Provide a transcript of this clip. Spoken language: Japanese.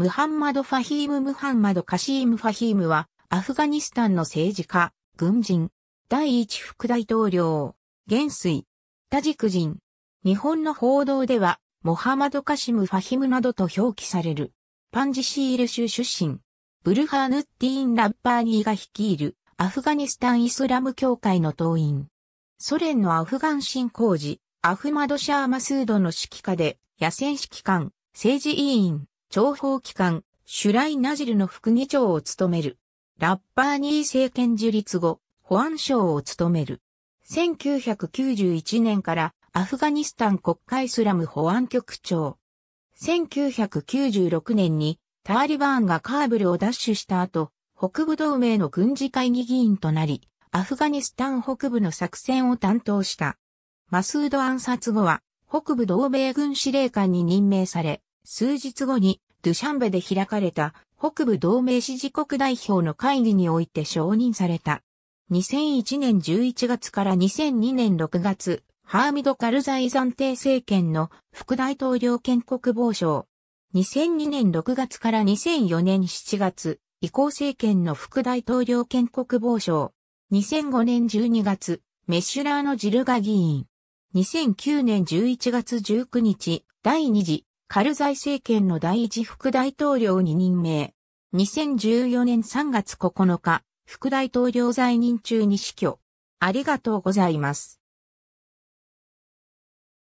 ムハンマド・ファヒーム・ムハンマド・カシーム・ファヒームは、アフガニスタンの政治家、軍人、第一副大統領、元帥、タジク人。日本の報道では、モハマド・カシム・ファヒムなどと表記される。パンジシール州出身。ブルハーヌッディーン・ラッパーニーが率いる、アフガニスタン・イスラム教会の党員。ソ連のアフガン侵攻時、アフマド・シャー・マスードの指揮下で、野戦指揮官、政治委員、情報機関、シュライナジルの副議長を務める。ラッパーニー政権樹立後、保安省を務める。1991年からアフガニスタン国会スラム保安局長。1996年にターリバーンがカーブルを奪取した後、北部同盟の軍事会議議員となり、アフガニスタン北部の作戦を担当した。マスード暗殺後は、北部同盟軍司令官に任命され、数日後にドゥシャンベで開かれた北部同盟支持国代表の会議において承認された。2001年11月から2002年6月、ハーミド・カルザイ暫定政権の副大統領兼国防省。2002年6月から2004年7月、移行政権の副大統領兼国防省。2005年12月、メッシュラーのジルガ議員。2009年11月19日、第2次カルザイ政権の第一副大統領に任命。2014年3月9日、副大統領在任中に死去。ありがとうございます。